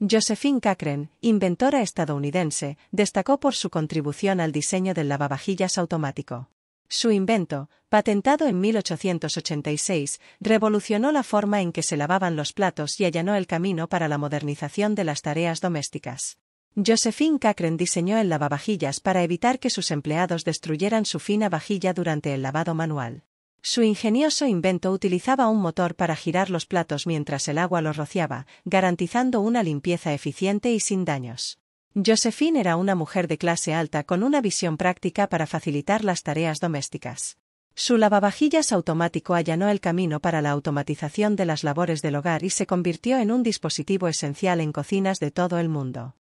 Josephine Cochrane, inventora estadounidense, destacó por su contribución al diseño del lavavajillas automático. Su invento, patentado en 1886, revolucionó la forma en que se lavaban los platos y allanó el camino para la modernización de las tareas domésticas. Josephine Cochrane diseñó el lavavajillas para evitar que sus empleados destruyeran su fina vajilla durante el lavado manual. Su ingenioso invento utilizaba un motor para girar los platos mientras el agua los rociaba, garantizando una limpieza eficiente y sin daños. Josephine era una mujer de clase alta con una visión práctica para facilitar las tareas domésticas. Su lavavajillas automático allanó el camino para la automatización de las labores del hogar y se convirtió en un dispositivo esencial en cocinas de todo el mundo.